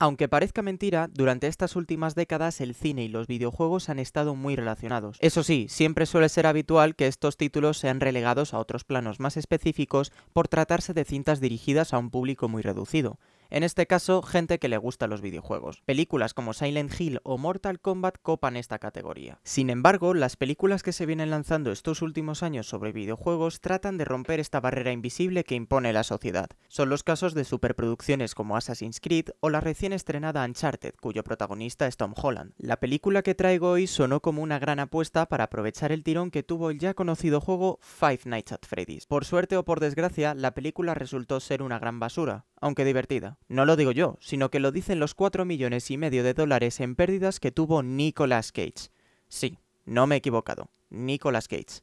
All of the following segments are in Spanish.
Aunque parezca mentira, durante estas últimas décadas el cine y los videojuegos han estado muy relacionados. Eso sí, siempre suele ser habitual que estos títulos sean relegados a otros planos más específicos por tratarse de cintas dirigidas a un público muy reducido en este caso gente que le gusta los videojuegos. Películas como Silent Hill o Mortal Kombat copan esta categoría. Sin embargo, las películas que se vienen lanzando estos últimos años sobre videojuegos tratan de romper esta barrera invisible que impone la sociedad. Son los casos de superproducciones como Assassin's Creed o la recién estrenada Uncharted, cuyo protagonista es Tom Holland. La película que traigo hoy sonó como una gran apuesta para aprovechar el tirón que tuvo el ya conocido juego Five Nights at Freddy's. Por suerte o por desgracia, la película resultó ser una gran basura, aunque divertida. No lo digo yo, sino que lo dicen los 4 millones y medio de dólares en pérdidas que tuvo Nicolas Cage. Sí, no me he equivocado, Nicolas Cage.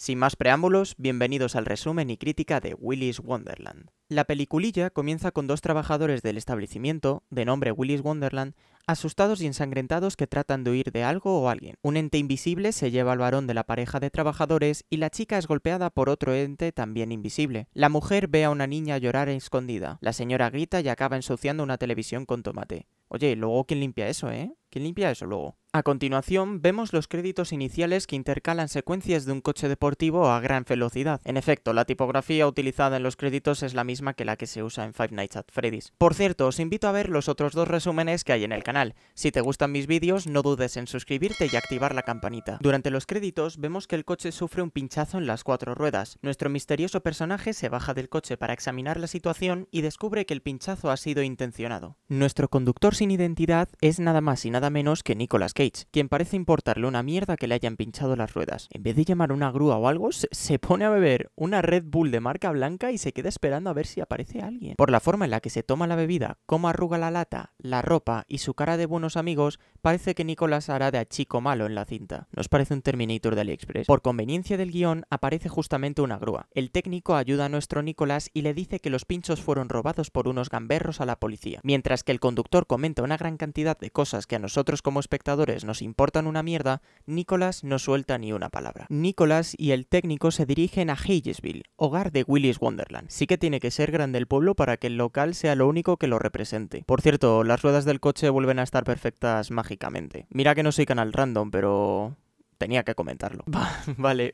Sin más preámbulos, bienvenidos al resumen y crítica de Willis Wonderland. La peliculilla comienza con dos trabajadores del establecimiento, de nombre Willis Wonderland, asustados y ensangrentados que tratan de huir de algo o alguien. Un ente invisible se lleva al varón de la pareja de trabajadores y la chica es golpeada por otro ente también invisible. La mujer ve a una niña llorar escondida. La señora grita y acaba ensuciando una televisión con tomate. Oye, luego ¿quién limpia eso, eh? ¿Quién limpia eso luego? A continuación, vemos los créditos iniciales que intercalan secuencias de un coche deportivo a gran velocidad. En efecto, la tipografía utilizada en los créditos es la misma que la que se usa en Five Nights at Freddy's. Por cierto, os invito a ver los otros dos resúmenes que hay en el canal. Si te gustan mis vídeos, no dudes en suscribirte y activar la campanita. Durante los créditos, vemos que el coche sufre un pinchazo en las cuatro ruedas. Nuestro misterioso personaje se baja del coche para examinar la situación y descubre que el pinchazo ha sido intencionado. Nuestro conductor sin identidad es nada más y nada menos que Nicolas Cage, quien parece importarle una mierda que le hayan pinchado las ruedas. En vez de llamar una grúa o algo, se pone a beber una Red Bull de marca blanca y se queda esperando a ver si aparece alguien. Por la forma en la que se toma la bebida, cómo arruga la lata, la ropa y su cara de buenos amigos, parece que Nicolas hará de a chico malo en la cinta. Nos parece un Terminator de AliExpress. Por conveniencia del guión, aparece justamente una grúa. El técnico ayuda a nuestro Nicolas y le dice que los pinchos fueron robados por unos gamberros a la policía, mientras que el conductor comenta una gran cantidad de cosas que a nosotros como espectadores nos importan una mierda, Nicholas no suelta ni una palabra. Nicholas y el técnico se dirigen a Hayesville, hogar de Willis Wonderland. Sí que tiene que ser grande el pueblo para que el local sea lo único que lo represente. Por cierto, las ruedas del coche vuelven a estar perfectas mágicamente. Mira que no soy canal random, pero tenía que comentarlo. vale.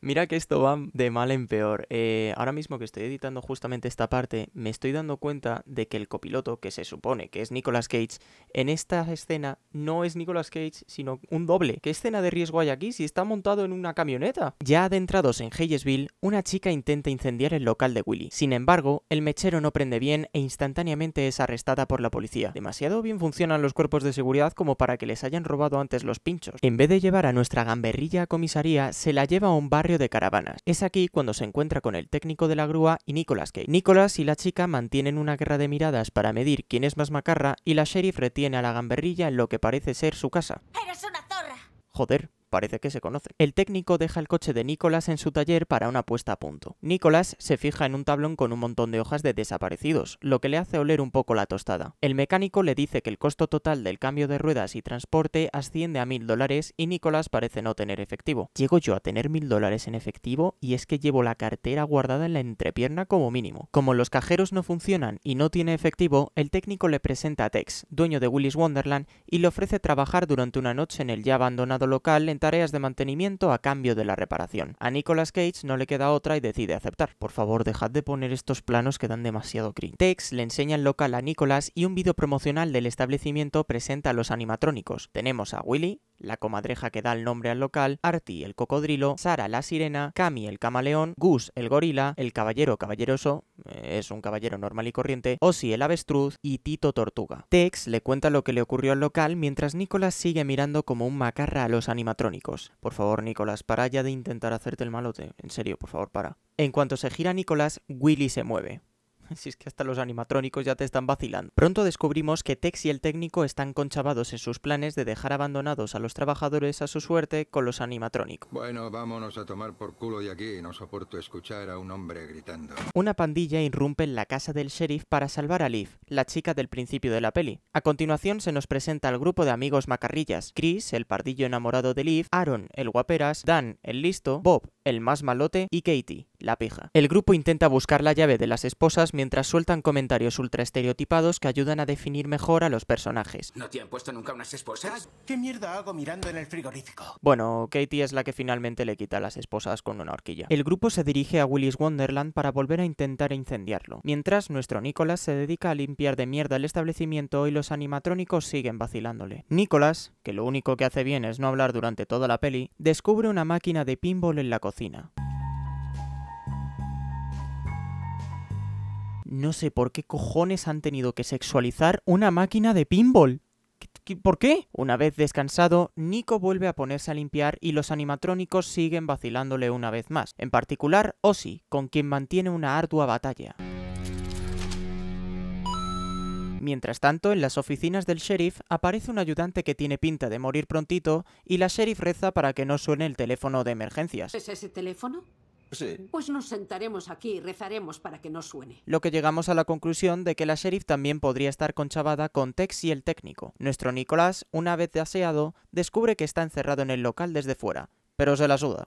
Mira que esto va de mal en peor. Eh, ahora mismo que estoy editando justamente esta parte, me estoy dando cuenta de que el copiloto, que se supone que es Nicolas Cage, en esta escena no es Nicolas Cage, sino un doble. ¿Qué escena de riesgo hay aquí si está montado en una camioneta? Ya adentrados en Hayesville, una chica intenta incendiar el local de Willy. Sin embargo, el mechero no prende bien e instantáneamente es arrestada por la policía. Demasiado bien funcionan los cuerpos de seguridad como para que les hayan robado antes los pinchos. En vez de llevar a nuestra gamberrilla a comisaría, se la lleva a un bar de Caravanas. Es aquí cuando se encuentra con el técnico de la grúa y Nicolas Cage. Nicolas y la chica mantienen una guerra de miradas para medir quién es más macarra y la sheriff retiene a la gamberrilla en lo que parece ser su casa. ¡Eres una zorra! Joder, Parece que se conoce. El técnico deja el coche de Nicolás en su taller para una puesta a punto. Nicolás se fija en un tablón con un montón de hojas de desaparecidos, lo que le hace oler un poco la tostada. El mecánico le dice que el costo total del cambio de ruedas y transporte asciende a mil dólares y Nicolás parece no tener efectivo. Llego yo a tener mil dólares en efectivo y es que llevo la cartera guardada en la entrepierna como mínimo. Como los cajeros no funcionan y no tiene efectivo, el técnico le presenta a Tex, dueño de Willis Wonderland, y le ofrece trabajar durante una noche en el ya abandonado local en tareas de mantenimiento a cambio de la reparación. A Nicolas Cage no le queda otra y decide aceptar. Por favor, dejad de poner estos planos que dan demasiado cringe. Tex le enseña el local a Nicolas y un vídeo promocional del establecimiento presenta a los animatrónicos. Tenemos a Willy, la comadreja que da el nombre al local, Arti el cocodrilo, Sara la sirena, Cami el camaleón, Gus el gorila, el caballero caballeroso, eh, es un caballero normal y corriente, Osi el avestruz y Tito tortuga. Tex le cuenta lo que le ocurrió al local mientras Nicolás sigue mirando como un macarra a los animatrónicos. Por favor, Nicolás, para ya de intentar hacerte el malote. En serio, por favor, para. En cuanto se gira Nicolás, Willy se mueve. si es que hasta los animatrónicos ya te están vacilando. Pronto descubrimos que Tex y el técnico están conchavados en sus planes de dejar abandonados a los trabajadores a su suerte con los animatrónicos. Bueno, vámonos a tomar por culo de aquí, no soporto escuchar a un hombre gritando. Una pandilla irrumpe en la casa del sheriff para salvar a Liv, la chica del principio de la peli. A continuación se nos presenta al grupo de amigos macarrillas, Chris, el pardillo enamorado de Liv, Aaron, el guaperas, Dan, el listo, Bob, el más malote, y Katie, la pija. El grupo intenta buscar la llave de las esposas mientras sueltan comentarios ultra estereotipados que ayudan a definir mejor a los personajes. ¿No te han puesto nunca unas esposas? Ah, ¿Qué mierda hago mirando en el frigorífico? Bueno, Katie es la que finalmente le quita las esposas con una horquilla. El grupo se dirige a Willis Wonderland para volver a intentar incendiarlo, mientras nuestro Nicholas se dedica a limpiar de mierda el establecimiento y los animatrónicos siguen vacilándole. Nicholas, que lo único que hace bien es no hablar durante toda la peli, descubre una máquina de pinball en la cocina no sé por qué cojones han tenido que sexualizar una máquina de pinball. ¿Por qué? Una vez descansado, Nico vuelve a ponerse a limpiar y los animatrónicos siguen vacilándole una vez más, en particular Ossie, con quien mantiene una ardua batalla. Mientras tanto, en las oficinas del sheriff aparece un ayudante que tiene pinta de morir prontito y la sheriff reza para que no suene el teléfono de emergencias. ¿Es ese teléfono? Sí. Pues nos sentaremos aquí y rezaremos para que no suene. Lo que llegamos a la conclusión de que la sheriff también podría estar conchavada con Tex y el técnico. Nuestro Nicolás, una vez aseado, descubre que está encerrado en el local desde fuera, pero se la suda.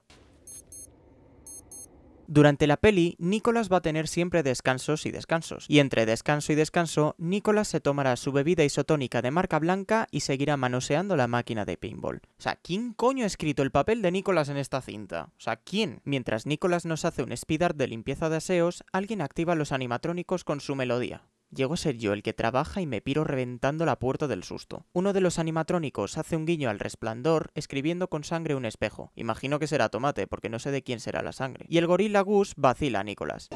Durante la peli, Nicolás va a tener siempre descansos y descansos, y entre descanso y descanso, Nicolás se tomará su bebida isotónica de marca blanca y seguirá manoseando la máquina de pinball. O sea, ¿quién coño ha escrito el papel de Nicolás en esta cinta? O sea, ¿quién? Mientras Nicolás nos hace un speed de limpieza de aseos, alguien activa los animatrónicos con su melodía. Llego a ser yo el que trabaja y me piro reventando la puerta del susto. Uno de los animatrónicos hace un guiño al resplandor escribiendo con sangre un espejo. Imagino que será tomate, porque no sé de quién será la sangre. Y el gorila Gus vacila a Nicolás.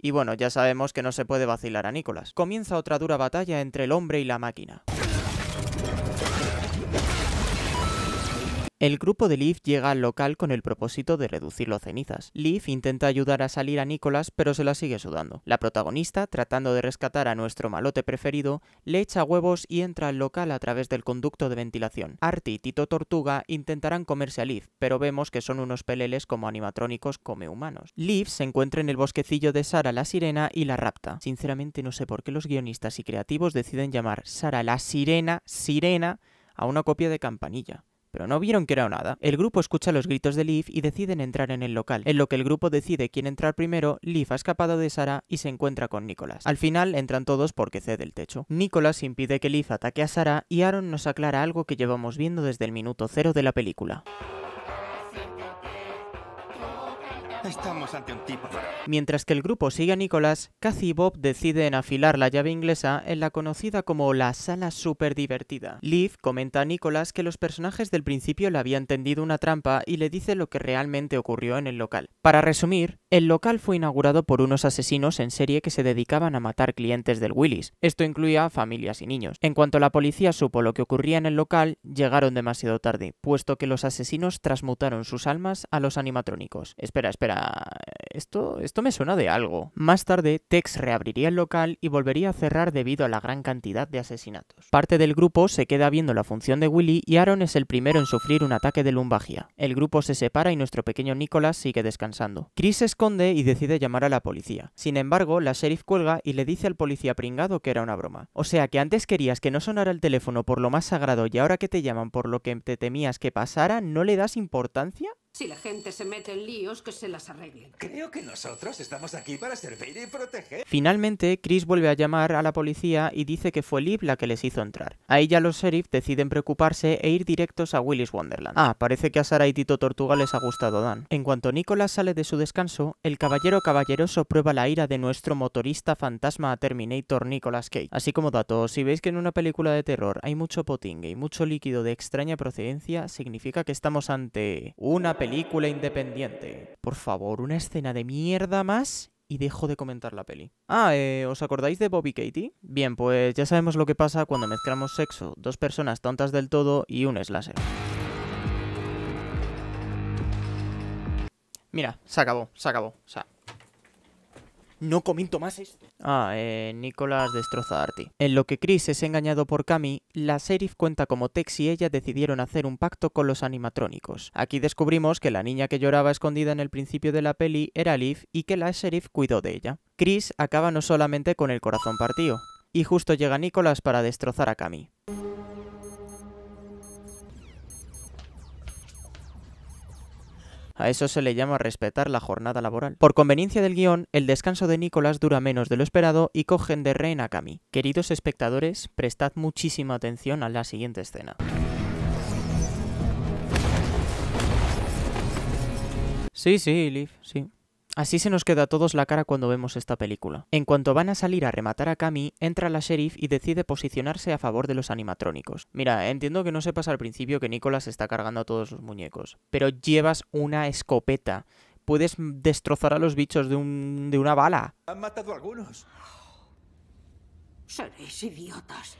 Y bueno, ya sabemos que no se puede vacilar a Nicolás. Comienza otra dura batalla entre el hombre y la máquina. El grupo de Leaf llega al local con el propósito de reducir los cenizas. Leaf intenta ayudar a salir a Nicholas, pero se la sigue sudando. La protagonista, tratando de rescatar a nuestro malote preferido, le echa huevos y entra al local a través del conducto de ventilación. Artie y Tito Tortuga intentarán comerse a Leaf, pero vemos que son unos peleles como animatrónicos come humanos. Leaf se encuentra en el bosquecillo de Sara la sirena y la rapta. Sinceramente no sé por qué los guionistas y creativos deciden llamar Sara la sirena sirena a una copia de campanilla pero no vieron que era nada. El grupo escucha los gritos de Leaf y deciden entrar en el local. En lo que el grupo decide quién entrar primero, Leaf ha escapado de Sara y se encuentra con Nicholas. Al final entran todos porque cede el techo. Nicholas impide que Leaf ataque a Sara y Aaron nos aclara algo que llevamos viendo desde el minuto cero de la película. Estamos ante un tipo. Mientras que el grupo sigue a Nicolás, Cathy y Bob deciden afilar la llave inglesa en la conocida como la sala super divertida. Liv comenta a Nicolás que los personajes del principio le habían tendido una trampa y le dice lo que realmente ocurrió en el local. Para resumir, el local fue inaugurado por unos asesinos en serie que se dedicaban a matar clientes del Willis. Esto incluía familias y niños. En cuanto la policía supo lo que ocurría en el local, llegaron demasiado tarde, puesto que los asesinos transmutaron sus almas a los animatrónicos. Espera, espera esto, esto me suena de algo. Más tarde, Tex reabriría el local y volvería a cerrar debido a la gran cantidad de asesinatos. Parte del grupo se queda viendo la función de Willy y Aaron es el primero en sufrir un ataque de lumbagia. El grupo se separa y nuestro pequeño Nicholas sigue descansando. Chris se esconde y decide llamar a la policía. Sin embargo, la sheriff cuelga y le dice al policía pringado que era una broma. O sea que antes querías que no sonara el teléfono por lo más sagrado y ahora que te llaman por lo que te temías que pasara, ¿no le das importancia? Si la gente se mete en líos, que se las arreglen. Creo que nosotros estamos aquí para servir y proteger. Finalmente, Chris vuelve a llamar a la policía y dice que fue Liv la que les hizo entrar. Ahí ya los sheriff deciden preocuparse e ir directos a Willis Wonderland. Ah, parece que a Sara y Tito Tortuga les ha gustado Dan. En cuanto Nicolas sale de su descanso, el caballero caballeroso prueba la ira de nuestro motorista fantasma Terminator Nicolas Cage. Así como dato, si veis que en una película de terror hay mucho potingue y mucho líquido de extraña procedencia, significa que estamos ante una película película independiente. Por favor, una escena de mierda más y dejo de comentar la peli. Ah, eh, ¿os acordáis de Bobby Katie? Bien, pues ya sabemos lo que pasa cuando mezclamos sexo, dos personas tontas del todo y un slasher. Mira, se acabó, se acabó. O sea, no comento más esto. Ah, eh, Nicolás destroza a Artie. En lo que Chris es engañado por Cami, la sheriff cuenta como Tex y ella decidieron hacer un pacto con los animatrónicos. Aquí descubrimos que la niña que lloraba escondida en el principio de la peli era Liv y que la sheriff cuidó de ella. Chris acaba no solamente con el corazón partido, y justo llega Nicolás para destrozar a Cami. A eso se le llama respetar la jornada laboral. Por conveniencia del guión, el descanso de Nicolás dura menos de lo esperado y cogen de reina a Cami. Queridos espectadores, prestad muchísima atención a la siguiente escena. Sí, sí, Liv, sí. Así se nos queda a todos la cara cuando vemos esta película. En cuanto van a salir a rematar a Cami, entra la sheriff y decide posicionarse a favor de los animatrónicos. Mira, entiendo que no sepas al principio que Nicolas está cargando a todos los muñecos, pero llevas una escopeta. Puedes destrozar a los bichos de, un, de una bala. Han matado a algunos.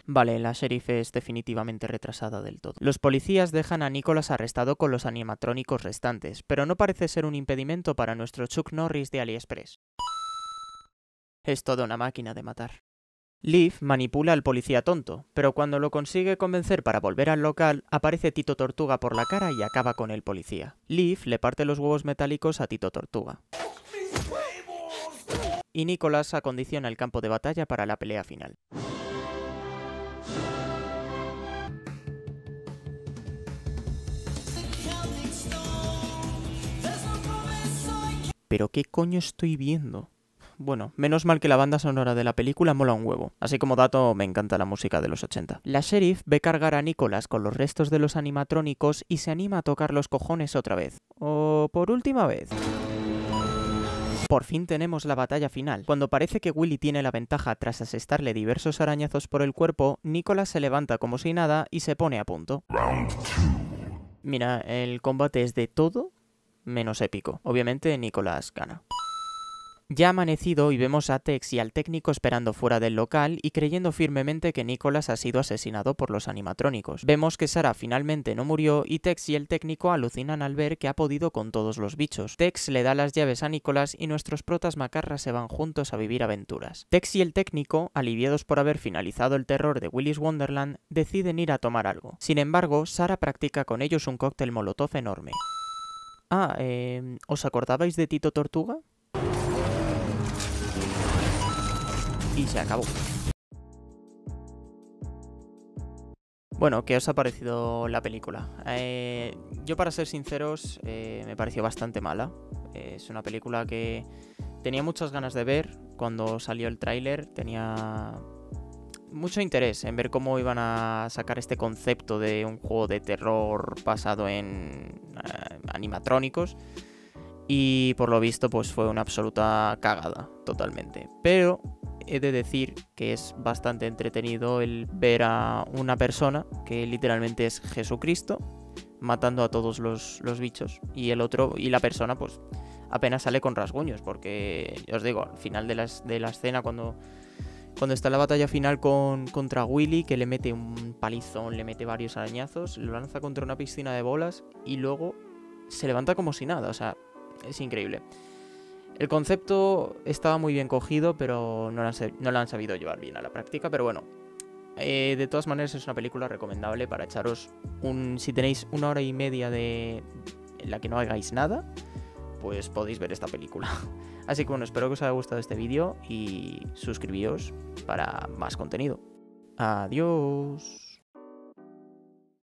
Vale, la sheriff es definitivamente retrasada del todo. Los policías dejan a Nicholas arrestado con los animatrónicos restantes, pero no parece ser un impedimento para nuestro Chuck Norris de AliExpress. Es toda una máquina de matar. Leaf manipula al policía tonto, pero cuando lo consigue convencer para volver al local, aparece Tito Tortuga por la cara y acaba con el policía. Leaf le parte los huevos metálicos a Tito Tortuga y Nicolás acondiciona el campo de batalla para la pelea final. ¿Pero qué coño estoy viendo? Bueno, menos mal que la banda sonora de la película mola un huevo. Así como dato, me encanta la música de los 80. La sheriff ve cargar a Nicolás con los restos de los animatrónicos y se anima a tocar los cojones otra vez. O por última vez. Por fin tenemos la batalla final. Cuando parece que Willy tiene la ventaja tras asestarle diversos arañazos por el cuerpo, Nicolas se levanta como si nada y se pone a punto. Mira, el combate es de todo menos épico. Obviamente Nicolas gana. Ya amanecido y vemos a Tex y al técnico esperando fuera del local y creyendo firmemente que Nicolas ha sido asesinado por los animatrónicos. Vemos que Sara finalmente no murió y Tex y el técnico alucinan al ver que ha podido con todos los bichos. Tex le da las llaves a Nicholas y nuestros protas macarras se van juntos a vivir aventuras. Tex y el técnico, aliviados por haber finalizado el terror de Willy's Wonderland, deciden ir a tomar algo. Sin embargo, Sara practica con ellos un cóctel molotov enorme. Ah, em, ¿os acordabais de Tito Tortuga? y se acabó. Bueno, ¿qué os ha parecido la película? Eh, yo para ser sinceros eh, me pareció bastante mala. Eh, es una película que tenía muchas ganas de ver cuando salió el tráiler, tenía mucho interés en ver cómo iban a sacar este concepto de un juego de terror basado en animatrónicos y por lo visto pues fue una absoluta cagada totalmente. Pero he de decir que es bastante entretenido el ver a una persona que literalmente es Jesucristo matando a todos los, bichos y el otro y la persona pues apenas sale con rasguños porque os digo al final de la, de la escena cuando cuando está la batalla final con, contra Willy, que le mete un palizón, le mete varios arañazos, lo lanza contra una piscina de bolas y luego se levanta como si nada. O sea, es increíble. El concepto estaba muy bien cogido, pero no lo han, sabido llevar bien a la práctica. Pero bueno, eh, de todas maneras es una película recomendable para echaros un... Si tenéis una hora y media de... en la que no hagáis nada, pues podéis ver esta película. Así que bueno, espero que os haya gustado este vídeo y suscribíos para más contenido. Adiós.